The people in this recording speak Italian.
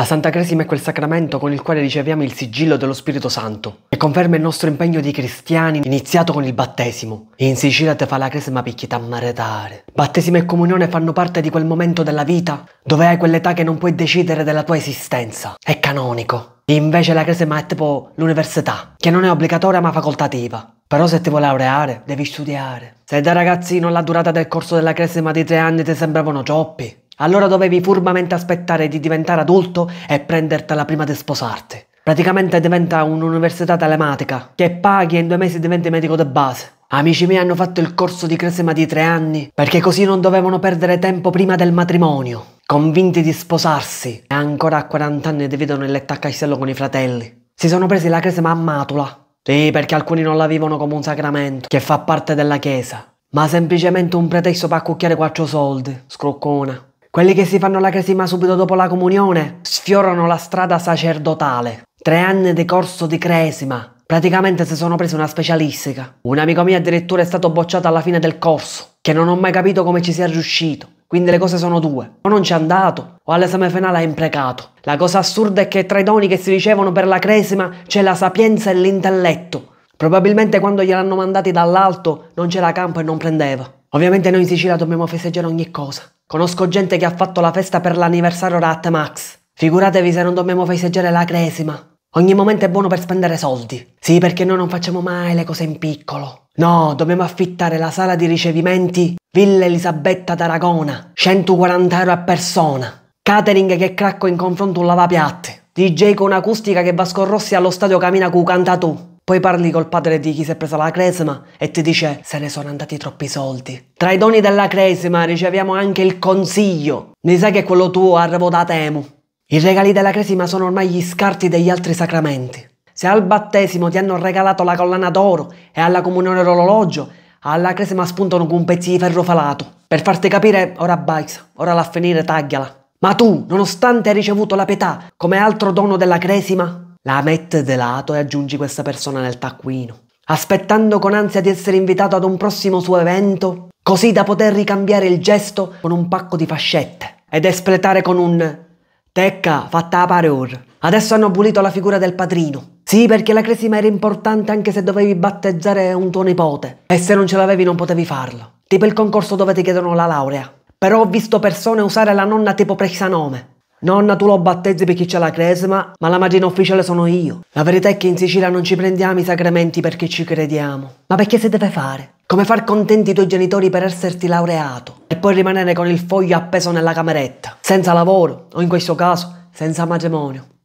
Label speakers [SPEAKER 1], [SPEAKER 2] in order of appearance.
[SPEAKER 1] La Santa Cresima è quel sacramento con il quale riceviamo il sigillo dello Spirito Santo e conferma il nostro impegno di cristiani iniziato con il battesimo. In Sicilia te fa la Cresima picchiata a maretare. Battesimo e comunione fanno parte di quel momento della vita dove hai quell'età che non puoi decidere della tua esistenza. È canonico. Invece la Cresima è tipo l'università, che non è obbligatoria ma facoltativa. Però se ti vuoi laureare, devi studiare. Se da ragazzino la durata del corso della Cresima di tre anni ti sembravano troppi, allora dovevi furbamente aspettare di diventare adulto e prendertela prima di sposarti. Praticamente diventa un'università telematica, che paghi e in due mesi diventi medico de base. Amici miei hanno fatto il corso di cresema di tre anni perché così non dovevano perdere tempo prima del matrimonio. Convinti di sposarsi e ancora a 40 anni dividono il letto a castello con i fratelli. Si sono presi la cresema a matula. Sì, perché alcuni non la vivono come un sacramento che fa parte della chiesa, ma semplicemente un pretesto per accucchiare quattro soldi. Scroccona. Quelli che si fanno la cresima subito dopo la comunione sfiorano la strada sacerdotale. Tre anni di corso di cresima. Praticamente si sono presi una specialistica. Un amico mio addirittura è stato bocciato alla fine del corso, che non ho mai capito come ci sia riuscito. Quindi le cose sono due. O non ci è andato, o all'esame finale ha imprecato. La cosa assurda è che tra i doni che si ricevono per la cresima c'è la sapienza e l'intelletto. Probabilmente quando gliel'hanno mandati dall'alto non c'era campo e non prendeva. Ovviamente noi in Sicilia dobbiamo festeggiare ogni cosa. Conosco gente che ha fatto la festa per l'anniversario Rat Max. Figuratevi se non dobbiamo festeggiare la cresima. Ogni momento è buono per spendere soldi. Sì, perché noi non facciamo mai le cose in piccolo. No, dobbiamo affittare la sala di ricevimenti Villa Elisabetta d'Aragona, 140 euro a persona. Catering che cracco in confronto un lavapiatti. DJ con acustica che Vasco Rossi allo stadio cammina Cu tu. Poi parli col padre di chi si è presa la cresima e ti dice se ne sono andati troppi soldi. Tra i doni della cresima riceviamo anche il consiglio. Mi sa che quello tuo arrivò da Temu. I regali della cresima sono ormai gli scarti degli altri sacramenti. Se al battesimo ti hanno regalato la collana d'oro e alla comunione l'orologio, alla cresima spuntano con un pezzo di ferro falato. Per farti capire, ora bikes, ora la finire tagliala. Ma tu, nonostante hai ricevuto la pietà come altro dono della cresima, la mette de lato e aggiungi questa persona nel taccuino, aspettando con ansia di essere invitato ad un prossimo suo evento, così da poter ricambiare il gesto con un pacco di fascette ed espletare con un Tecca, fatta a pareur. Adesso hanno pulito la figura del padrino. Sì, perché la cresima era importante anche se dovevi battezzare un tuo nipote. E se non ce l'avevi non potevi farlo. Tipo il concorso dove ti chiedono la laurea. Però ho visto persone usare la nonna tipo presanome. Nonna, tu lo battezzi perché c'è la cresma, ma la magia ufficiale sono io. La verità è che in Sicilia non ci prendiamo i sacramenti perché ci crediamo. Ma perché si deve fare? Come far contenti i tuoi genitori per esserti laureato e poi rimanere con il foglio appeso nella cameretta, senza lavoro o in questo caso senza matrimonio.